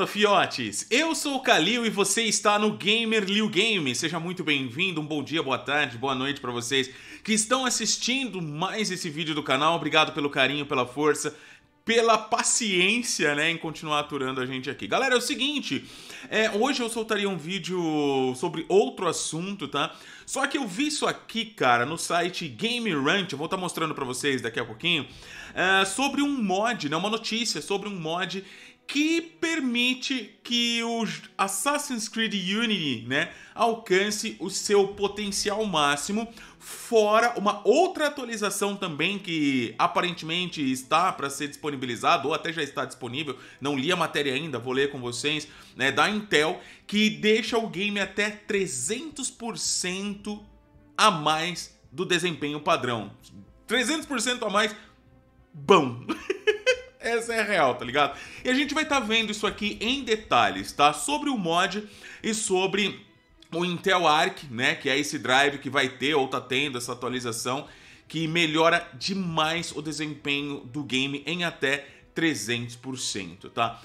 Fala, fiotes! Eu sou o Kalil e você está no Gamer Liu Game. Seja muito bem-vindo, um bom dia, boa tarde, boa noite para vocês que estão assistindo mais esse vídeo do canal. Obrigado pelo carinho, pela força, pela paciência, né, em continuar aturando a gente aqui. Galera, é o seguinte, é, hoje eu soltaria um vídeo sobre outro assunto, tá? Só que eu vi isso aqui, cara, no site Game Ranch, eu vou estar tá mostrando para vocês daqui a pouquinho, é, sobre um mod, né, uma notícia sobre um mod que permite que o Assassin's Creed Unity né, alcance o seu potencial máximo, fora uma outra atualização também que aparentemente está para ser disponibilizada, ou até já está disponível, não li a matéria ainda, vou ler com vocês, né, da Intel, que deixa o game até 300% a mais do desempenho padrão. 300% a mais, bom! Essa é real, tá ligado? E a gente vai estar tá vendo isso aqui em detalhes, tá? Sobre o mod e sobre o Intel Arc, né? Que é esse drive que vai ter ou tá tendo essa atualização que melhora demais o desempenho do game em até 300%, tá?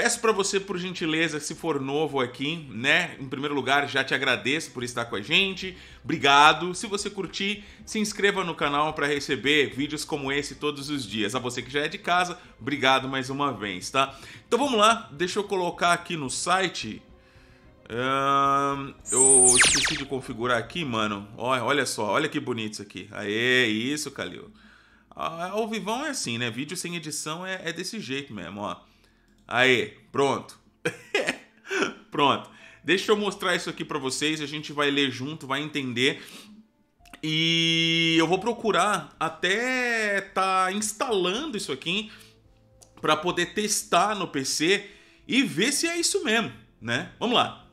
Peço para você, por gentileza, se for novo aqui, né? Em primeiro lugar, já te agradeço por estar com a gente. Obrigado. Se você curtir, se inscreva no canal para receber vídeos como esse todos os dias. A você que já é de casa, obrigado mais uma vez, tá? Então vamos lá. Deixa eu colocar aqui no site. eu esqueci de configurar aqui, mano. Olha, olha só, olha que bonito isso aqui. Aê, isso, Calil. Ah, ao vivão é assim, né? Vídeo sem edição é, é desse jeito mesmo, ó. Aí, pronto. pronto. Deixa eu mostrar isso aqui para vocês, a gente vai ler junto, vai entender. E eu vou procurar até tá instalando isso aqui para poder testar no PC e ver se é isso mesmo, né? Vamos lá.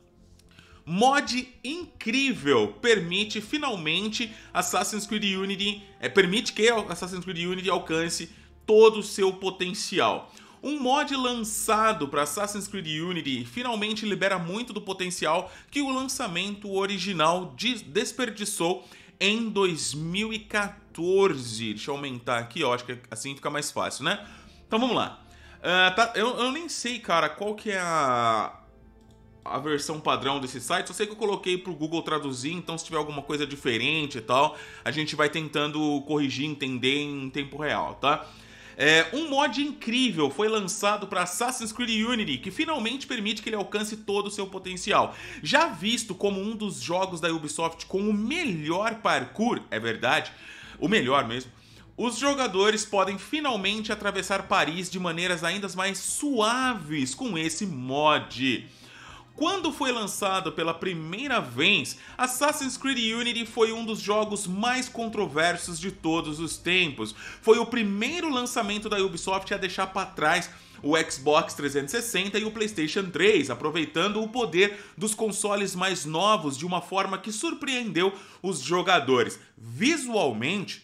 Mod incrível permite finalmente Assassin's Creed Unity, é, permite que Assassin's Creed Unity alcance todo o seu potencial. Um mod lançado para Assassin's Creed Unity finalmente libera muito do potencial que o lançamento original desperdiçou em 2014. Deixa eu aumentar aqui, ó, acho que assim fica mais fácil, né? Então vamos lá. Uh, tá, eu, eu, nem sei, cara, qual que é a, a versão padrão desse site. Só sei que eu coloquei para o Google traduzir, então se tiver alguma coisa diferente e tal, a gente vai tentando corrigir, entender em tempo real, tá? É, um mod incrível foi lançado para Assassin's Creed Unity, que finalmente permite que ele alcance todo o seu potencial. Já visto como um dos jogos da Ubisoft com o melhor parkour, é verdade, o melhor mesmo. Os jogadores podem finalmente atravessar Paris de maneiras ainda mais suaves com esse mod. Quando foi lançado pela primeira vez, Assassin's Creed Unity foi um dos jogos mais controversos de todos os tempos. Foi o primeiro lançamento da Ubisoft a deixar para trás o Xbox 360 e o PlayStation 3, aproveitando o poder dos consoles mais novos de uma forma que surpreendeu os jogadores. Visualmente,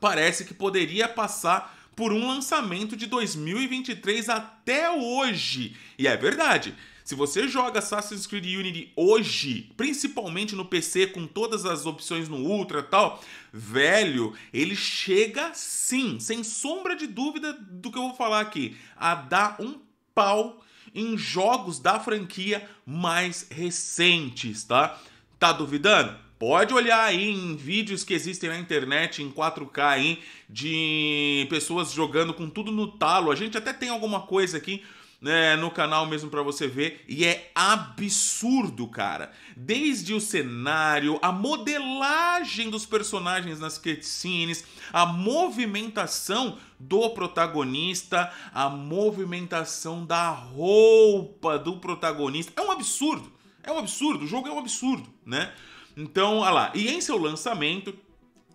parece que poderia passar por um lançamento de 2023 até hoje. E é verdade. Se você joga Assassin's Creed Unity hoje, principalmente no PC, com todas as opções no Ultra e tal, velho, ele chega sim, sem sombra de dúvida do que eu vou falar aqui, a dar um pau em jogos da franquia mais recentes, tá? Tá duvidando? Pode olhar aí em vídeos que existem na internet em 4K aí, de pessoas jogando com tudo no talo. A gente até tem alguma coisa aqui né, no canal mesmo para você ver. E é absurdo, cara. Desde o cenário, a modelagem dos personagens nas cutscenes, a movimentação do protagonista, a movimentação da roupa do protagonista. É um absurdo. É um absurdo. O jogo é um absurdo, né? Então, olha lá. E em seu lançamento,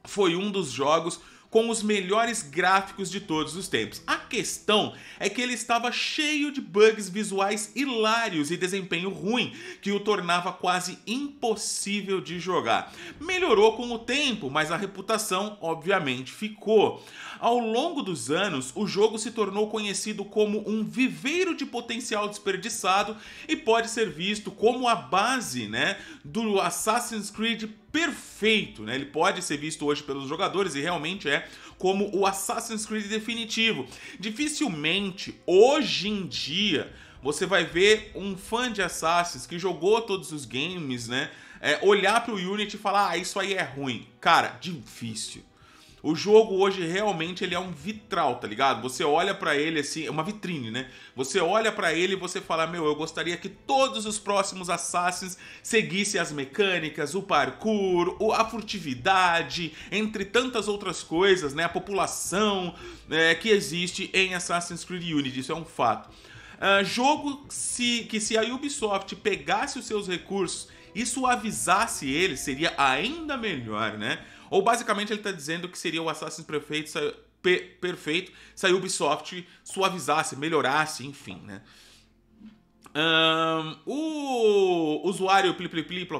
foi um dos jogos com os melhores gráficos de todos os tempos. A questão é que ele estava cheio de bugs visuais hilários e desempenho ruim, que o tornava quase impossível de jogar. Melhorou com o tempo, mas a reputação obviamente ficou. Ao longo dos anos, o jogo se tornou conhecido como um viveiro de potencial desperdiçado e pode ser visto como a base, né, do Assassin's Creed perfeito, né? Ele pode ser visto hoje pelos jogadores e realmente é como o Assassin's Creed definitivo. Dificilmente hoje em dia você vai ver um fã de Assassin's que jogou todos os games, né? É, olhar para o Unity e falar, ah, isso aí é ruim. Cara, difícil o jogo hoje realmente ele é um vitral, tá ligado? Você olha para ele assim, é uma vitrine, né? Você olha para ele e você fala: "Meu, eu gostaria que todos os próximos Assassins seguissem as mecânicas, o parkour, a furtividade, entre tantas outras coisas, né? A população é, que existe em Assassin's Creed Unity, isso é um fato. Uh, jogo se, que se a Ubisoft pegasse os seus recursos e suavizasse ele seria ainda melhor, né? Ou basicamente ele está dizendo que seria o Assassin's prefeito pe perfeito se a Ubisoft suavizasse, melhorasse, enfim, né? Um, o usuário pliplipli pli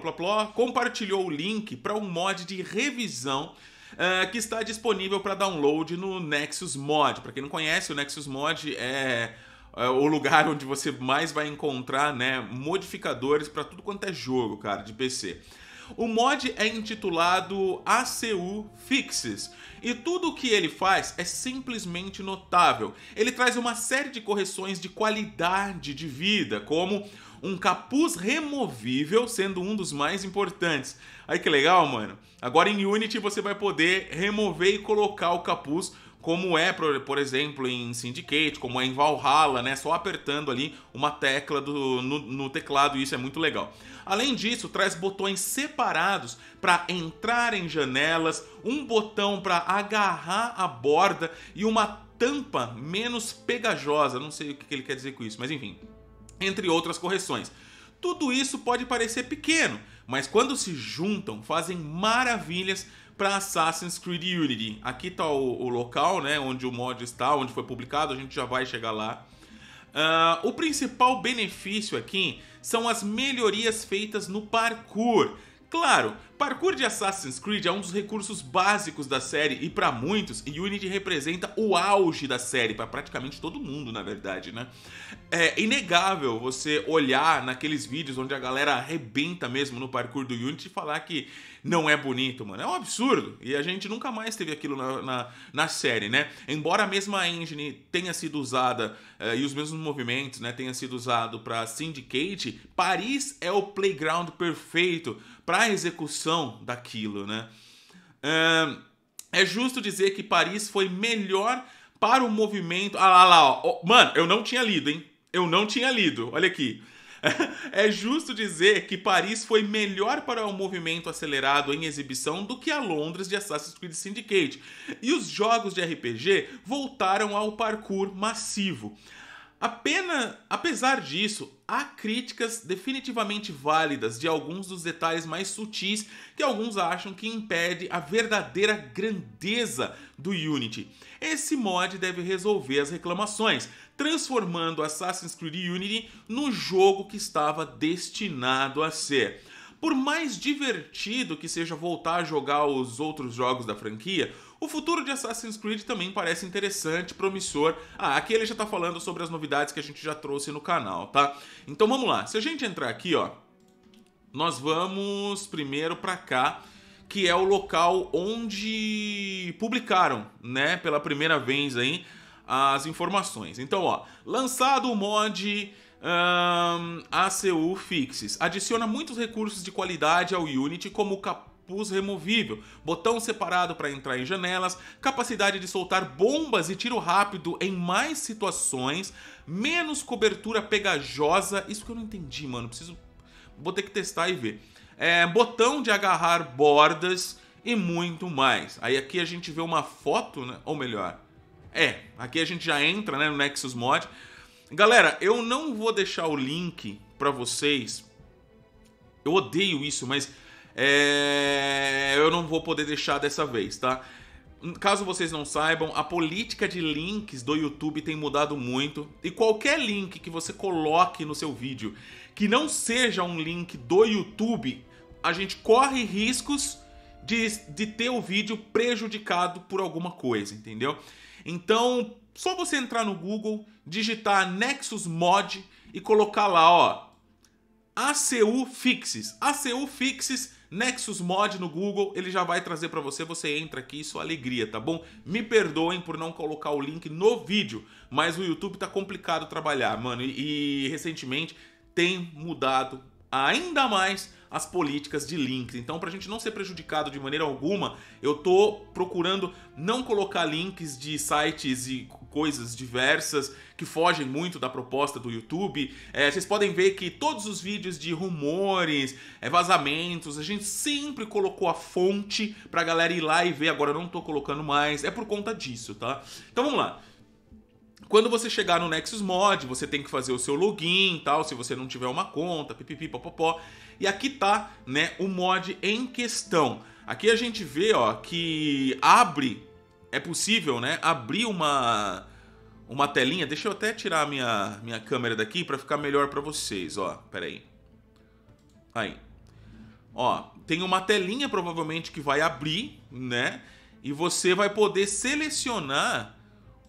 compartilhou o link para um mod de revisão uh, que está disponível para download no Nexus Mod. Para quem não conhece, o Nexus Mod é, é, o lugar onde você mais vai encontrar né, modificadores para tudo quanto é jogo, cara, de PC. O mod é intitulado ACU Fixes e tudo o que ele faz é simplesmente notável. Ele traz uma série de correções de qualidade de vida, como um capuz removível sendo um dos mais importantes. Aí que legal, mano. Agora em Unity você vai poder remover e colocar o capuz como é, por, exemplo, em Syndicate, como é em Valhalla, né? Só apertando ali uma tecla do, no, no teclado, e isso é muito legal. Além disso, traz botões separados para entrar em janelas, um botão para agarrar a borda e uma tampa menos pegajosa. Não sei o que ele quer dizer com isso, mas enfim, entre outras correções. Tudo isso pode parecer pequeno, mas quando se juntam, fazem maravilhas para Assassin's Creed Unity. Aqui está o, o, local, né, onde o mod está, onde foi publicado, a gente já vai chegar lá. Uh, o principal benefício aqui são as melhorias feitas no parkour. Claro, parkour de Assassin's Creed é um dos recursos básicos da série e para muitos, Unity representa o auge da série, para praticamente todo mundo, na verdade, né? É inegável você olhar naqueles vídeos onde a galera arrebenta mesmo no parkour do Unity e falar que não é bonito, mano. É um absurdo. E a gente nunca mais teve aquilo na, na, na série, né? Embora a mesma engine tenha sido usada uh, e os mesmos movimentos, né, tenha sido usado para Syndicate, Paris é o playground perfeito para a execução daquilo, né? Uh, é justo dizer que Paris foi melhor para o movimento. Ah lá, lá, ó. Mano, eu não tinha lido, hein? Eu não tinha lido. Olha aqui. é justo dizer que Paris foi melhor para o movimento acelerado em exibição do que a Londres de Assassin's Creed Syndicate, e os jogos de RPG voltaram ao parkour massivo. Apenas, apesar disso, há críticas definitivamente válidas de alguns dos detalhes mais sutis que alguns acham que impede a verdadeira grandeza do Unity. Esse mod deve resolver as reclamações, transformando Assassin's Creed Unity no jogo que estava destinado a ser. Por mais divertido que seja voltar a jogar os outros jogos da franquia, o futuro de Assassin's Creed também parece interessante, promissor. Ah, aqui ele já está falando sobre as novidades que a gente já trouxe no canal, tá? Então vamos lá. Se a gente entrar aqui, ó, nós vamos primeiro para cá que é o local onde publicaram, né, pela primeira vez aí, as informações. Então, ó, lançado o mod um, ACU Fixes, adiciona muitos recursos de qualidade ao Unity, como cap capuz removível, botão separado para entrar em janelas, capacidade de soltar bombas e tiro rápido em mais situações, menos cobertura pegajosa. Isso que eu não entendi, mano. Preciso. Vou ter que testar e ver. É, botão de agarrar bordas e muito mais. Aí aqui a gente vê uma foto, né? ou melhor, é, aqui a gente já entra né, no Nexus Mod. Galera, eu não vou deixar o link para vocês. Eu odeio isso, mas é... eu não vou poder deixar dessa vez, tá? Caso vocês não saibam, a política de links do YouTube tem mudado muito e qualquer link que você coloque no seu vídeo que não seja um link do YouTube, a gente corre riscos de, de ter o vídeo prejudicado por alguma coisa, entendeu? Então, só você entrar no Google, digitar Nexus Mod e colocar lá, ó, ACU Fixes. ACU Fixes Nexus Mod no Google, ele já vai trazer para você, você entra aqui, isso é alegria, tá bom? Me perdoem por não colocar o link no vídeo, mas o YouTube tá complicado trabalhar, mano, e, e recentemente tem mudado ainda mais as políticas de links. Então, para a gente não ser prejudicado de maneira alguma, eu tô procurando não colocar links de sites e coisas diversas que fogem muito da proposta do YouTube. É, vocês podem ver que todos os vídeos de rumores, é, vazamentos, a gente sempre colocou a fonte pra galera ir lá e ver. Agora eu não tô colocando mais, é por conta disso, tá? Então vamos lá. Quando você chegar no Nexus Mod, você tem que fazer o seu login e tal, se você não tiver uma conta, pipipi, popopó. E aqui tá, né, o mod em questão. Aqui a gente vê, ó, que abre é possível, né, abrir uma uma telinha. Deixa eu até tirar a minha minha câmera daqui para ficar melhor para vocês, ó. Pera aí. Aí. Ó, tem uma telinha provavelmente que vai abrir, né? E você vai poder selecionar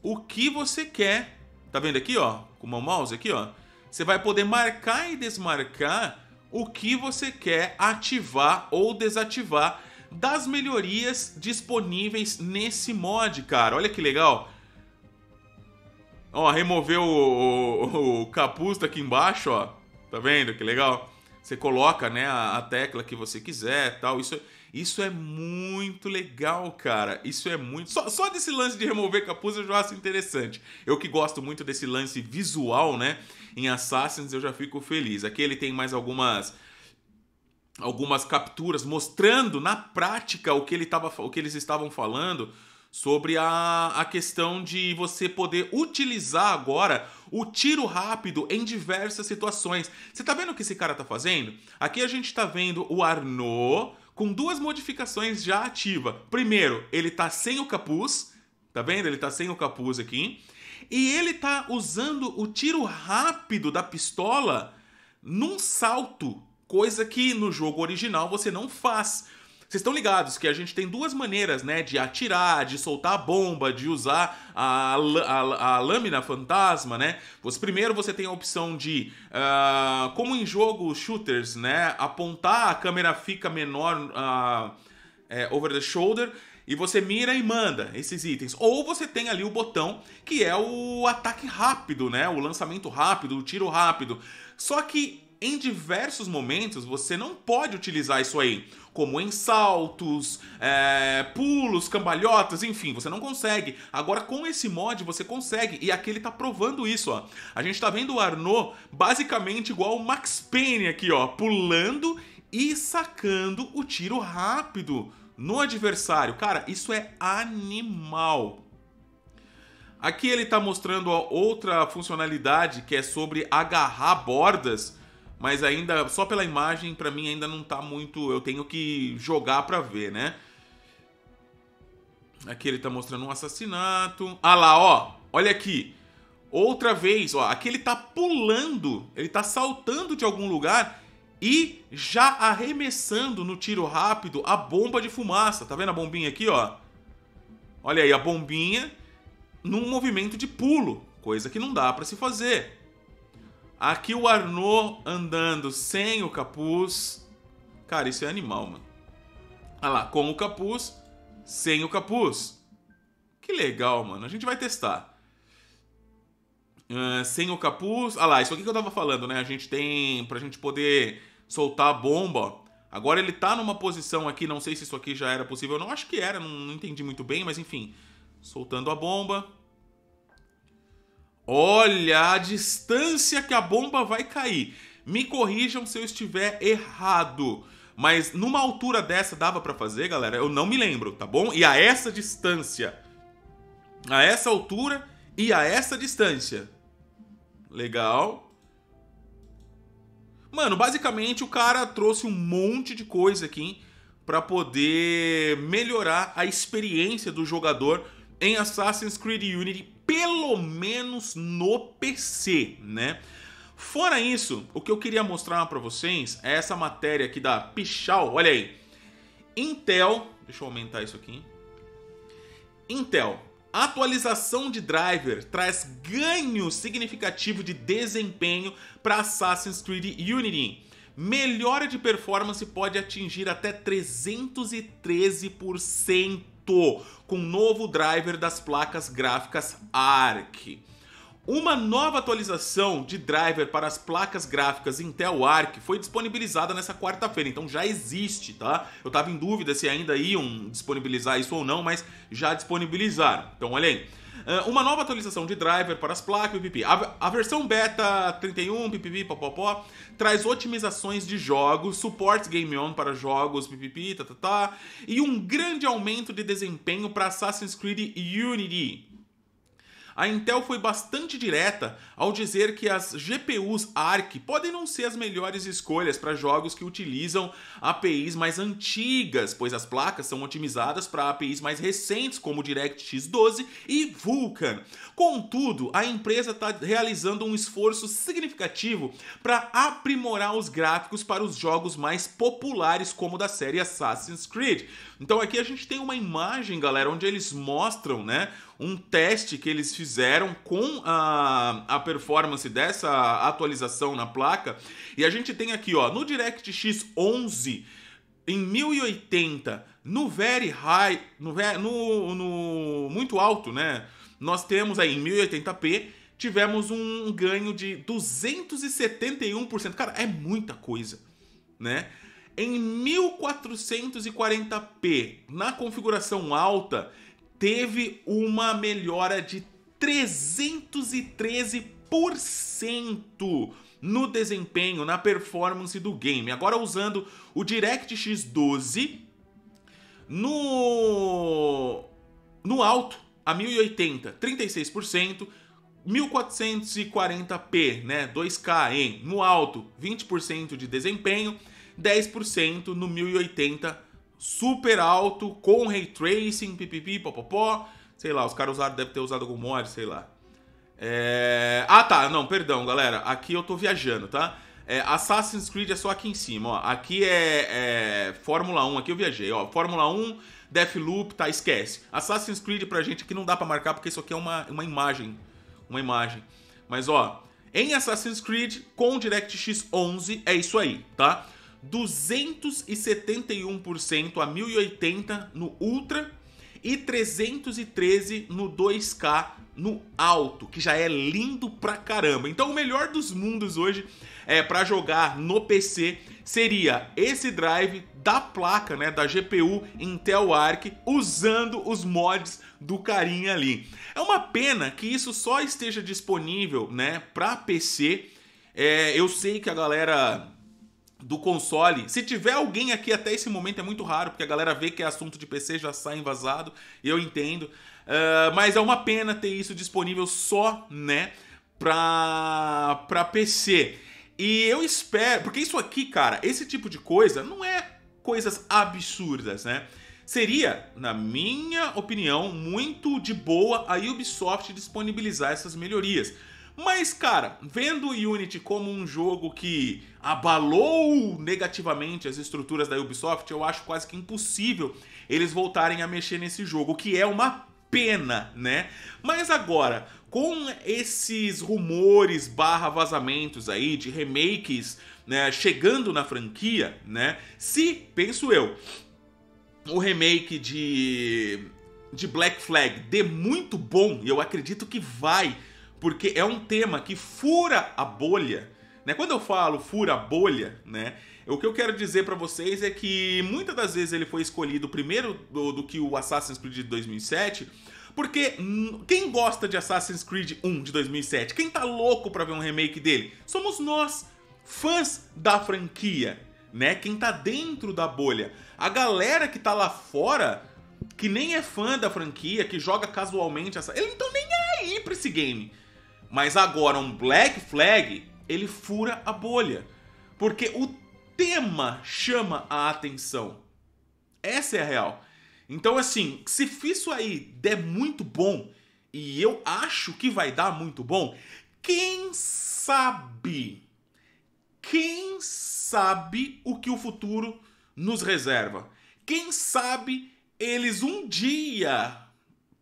o que você quer. Tá vendo aqui, ó? Com o mouse aqui, ó. Você vai poder marcar e desmarcar o que você quer ativar ou desativar das melhorias disponíveis nesse mod, cara. Olha que legal. Ó, removeu o, o, o capuz daqui embaixo, ó. Tá vendo que legal? Você coloca, né, a, a tecla que você quiser, tal. Isso, isso é muito legal, cara. Isso é muito. Só, só desse lance de remover capuz eu já acho interessante. Eu que gosto muito desse lance visual, né? Em Assassins eu já fico feliz. Aqui ele tem mais algumas algumas capturas mostrando na prática o que, ele tava, o que eles estavam falando sobre a, a questão de você poder utilizar agora o tiro rápido em diversas situações. Você tá vendo o que esse cara tá fazendo? Aqui a gente tá vendo o Arnaud com duas modificações já ativa. Primeiro, ele tá sem o capuz, tá vendo? Ele tá sem o capuz aqui. E ele tá usando o tiro rápido da pistola num salto coisa que no jogo original você não faz. Vocês estão ligados que a gente tem duas maneiras, né? De atirar, de soltar a bomba, de usar a, a, a lâmina fantasma, né? Você, primeiro você tem a opção de, uh, como em jogos shooters, né? Apontar, a câmera fica menor uh, é, over the shoulder e você mira e manda esses itens. Ou você tem ali o botão que é o ataque rápido, né? O lançamento rápido, o tiro rápido. Só que em diversos momentos você não pode utilizar isso aí, como em saltos, é, pulos, cambalhotas, enfim, você não consegue. Agora com esse mod você consegue, e aqui ele tá provando isso, ó. A gente tá vendo o Arnaud basicamente igual o Max Payne aqui, ó, pulando e sacando o tiro rápido no adversário. Cara, isso é animal. Aqui ele está mostrando outra funcionalidade que é sobre agarrar bordas mas ainda só pela imagem para mim ainda não tá muito, eu tenho que jogar para ver, né? Aqui ele tá mostrando um assassinato. Ah lá, ó. Olha aqui. Outra vez, ó, aqui ele tá pulando, ele tá saltando de algum lugar e já arremessando no tiro rápido a bomba de fumaça. Tá vendo a bombinha aqui, ó? Olha aí a bombinha num movimento de pulo, coisa que não dá para se fazer. Aqui o Arnaud andando sem o capuz. Cara, isso é animal, mano. Olha lá, com o capuz, sem o capuz. Que legal, mano. A gente vai testar. Uh, sem o capuz. Olha lá, isso aqui que eu tava falando, né? A gente tem. Pra gente poder soltar a bomba. Agora ele tá numa posição aqui, não sei se isso aqui já era possível. Eu não acho que era, não, não entendi muito bem, mas enfim. Soltando a bomba. Olha a distância que a bomba vai cair. Me corrijam se eu estiver errado. Mas numa altura dessa dava para fazer, galera? Eu não me lembro, tá bom? E a essa distância. A essa altura e a essa distância. Legal. Mano, basicamente o cara trouxe um monte de coisa aqui para poder melhorar a experiência do jogador em Assassin's Creed Unity pelo menos no PC, né? Fora isso, o que eu queria mostrar para vocês é essa matéria aqui da Pichal, olha aí. Intel, deixa eu aumentar isso aqui. Intel, atualização de driver traz ganho significativo de desempenho para Assassin's Creed Unity. Melhora de performance pode atingir até 313% com o novo driver das placas gráficas ARC. Uma nova atualização de driver para as placas gráficas Intel Arc foi disponibilizada nessa quarta-feira, então já existe, tá? Eu estava em dúvida se ainda iam disponibilizar isso ou não, mas já disponibilizaram. Então olha aí. É, uma nova atualização de driver para as placas, pipipi. A, versão beta 31, pipipi, popopó, traz otimizações de jogos, suportes Game On para jogos, pipipi, tatatá, tá, tá, e um grande aumento de desempenho para Assassin's Creed Unity a Intel foi bastante direta ao dizer que as GPUs ARC podem não ser as melhores escolhas para jogos que utilizam APIs mais antigas, pois as placas são otimizadas para APIs mais recentes, como DirectX 12 e Vulkan. Contudo, a empresa está realizando um esforço significativo para aprimorar os gráficos para os jogos mais populares, como da série Assassin's Creed. Então aqui a gente tem uma imagem, galera, onde eles mostram, né, um teste que eles fizeram com a, a performance dessa atualização na placa. E a gente tem aqui, ó, no DirectX 11 em 1080, no very high, no, no, no muito alto, né? Nós temos aí em 1080p tivemos um ganho de 271%. Cara, é muita coisa, né? Em 1440p, na configuração alta, teve uma melhora de 313% no desempenho, na performance do game. Agora usando o DirectX 12 no no alto a 1080, 36%, 1440p, né, 2K em no alto, 20% de desempenho, 10% no 1080 super alto com ray tracing, pipipi, popopó. Sei lá, os caras usaram, deve ter usado algum mod, sei lá. É... Ah, tá, não, perdão, galera. Aqui eu tô viajando, tá? É, Assassin's Creed é só aqui em cima, ó. Aqui é, é, Fórmula 1, aqui eu viajei, ó. Fórmula 1, Deathloop, tá, esquece. Assassin's Creed pra gente aqui não dá pra marcar porque isso aqui é uma, uma imagem. Uma imagem. Mas, ó, em Assassin's Creed com DirectX 11 é isso aí, tá? 271% a 1080 no Ultra e 313 no 2K no alto, que já é lindo pra caramba. Então o melhor dos mundos hoje é para jogar no PC seria esse drive da placa, né, da GPU Intel Arc, usando os mods do carinha ali. É uma pena que isso só esteja disponível, né, para PC. É, eu sei que a galera do console. Se tiver alguém aqui até esse momento é muito raro, porque a galera vê que é assunto de PC já sai vazado, eu entendo. Uh, mas é uma pena ter isso disponível só, né, pra, pra PC. E eu espero, porque isso aqui, cara, esse tipo de coisa não é coisas absurdas, né? Seria, na minha opinião, muito de boa a Ubisoft disponibilizar essas melhorias. Mas, cara, vendo o Unity como um jogo que abalou negativamente as estruturas da Ubisoft, eu acho quase que impossível eles voltarem a mexer nesse jogo, o que é uma pena, né? Mas agora, com esses rumores barra vazamentos aí de remakes né, chegando na franquia, né? Se, penso eu, o remake de, de Black Flag dê muito bom, e eu acredito que vai porque é um tema que fura a bolha. Né? Quando eu falo fura a bolha, né? O que eu quero dizer para vocês é que muitas das vezes ele foi escolhido primeiro do, do que o Assassin's Creed de 2007, porque quem gosta de Assassin's Creed 1 de 2007? Quem tá louco para ver um remake dele? Somos nós, fãs da franquia, né? Quem tá dentro da bolha. A galera que tá lá fora, que nem é fã da franquia, que joga casualmente essa, ele não tá nem aí para esse game. Mas agora um Black Flag, ele fura a bolha, porque o tema chama a atenção. Essa é a real. Então assim, se isso aí der muito bom, e eu acho que vai dar muito bom, quem sabe? Quem sabe o que o futuro nos reserva? Quem sabe eles um dia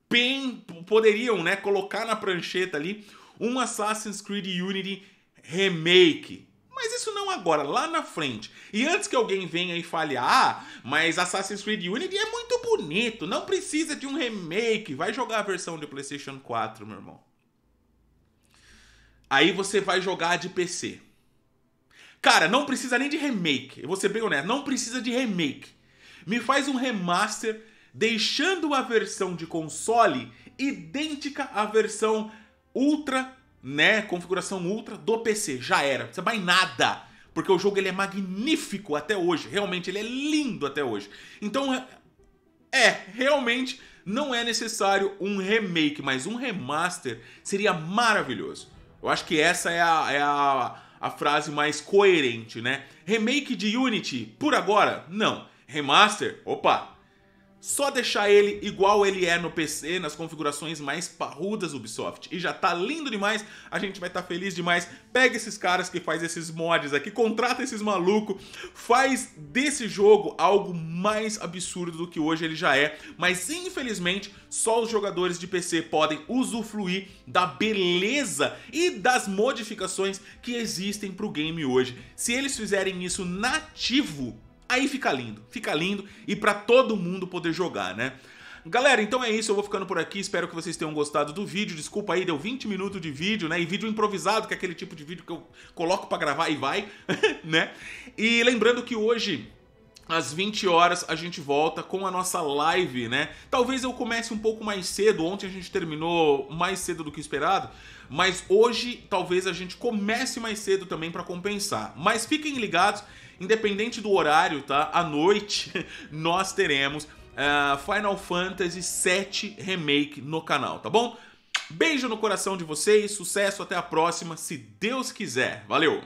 bem poderiam, né, colocar na prancheta ali um Assassin's Creed Unity Remake. Mas isso não agora, lá na frente. E antes que alguém venha e fale, ah, mas Assassin's Creed Unity é muito bonito, não precisa de um remake. Vai jogar a versão de PlayStation 4, meu irmão. Aí você vai jogar de PC. Cara, não precisa nem de remake. Eu vou ser bem honesto, não precisa de remake. Me faz um remaster deixando a versão de console idêntica à versão ultra, né, configuração ultra do PC, já era, não precisa mais nada, porque o jogo ele é magnífico até hoje, realmente ele é lindo até hoje. Então é, realmente não é necessário um remake, mas um remaster seria maravilhoso. Eu acho que essa é a, é a, a frase mais coerente, né? Remake de Unity, por agora, não. Remaster, opa, só deixar ele igual ele é no PC, nas configurações mais parrudas Ubisoft. E já tá lindo demais, a gente vai estar tá feliz demais. Pega esses caras que faz esses mods aqui, contrata esses malucos, faz desse jogo algo mais absurdo do que hoje ele já é. Mas infelizmente, só os jogadores de PC podem usufruir da beleza e das modificações que existem pro game hoje. Se eles fizerem isso nativo, aí fica lindo, fica lindo e para todo mundo poder jogar, né? Galera, então é isso, eu vou ficando por aqui, espero que vocês tenham gostado do vídeo, desculpa aí, deu 20 minutos de vídeo, né, e vídeo improvisado, que é aquele tipo de vídeo que eu coloco para gravar e vai, né, e lembrando que hoje às 20 horas a gente volta com a nossa live, né? Talvez eu comece um pouco mais cedo, ontem a gente terminou mais cedo do que esperado, mas hoje talvez a gente comece mais cedo também para compensar. Mas fiquem ligados, independente do horário, tá? À noite nós teremos uh, Final Fantasy VII Remake no canal, tá bom? Beijo no coração de vocês, sucesso, até a próxima, se Deus quiser. Valeu!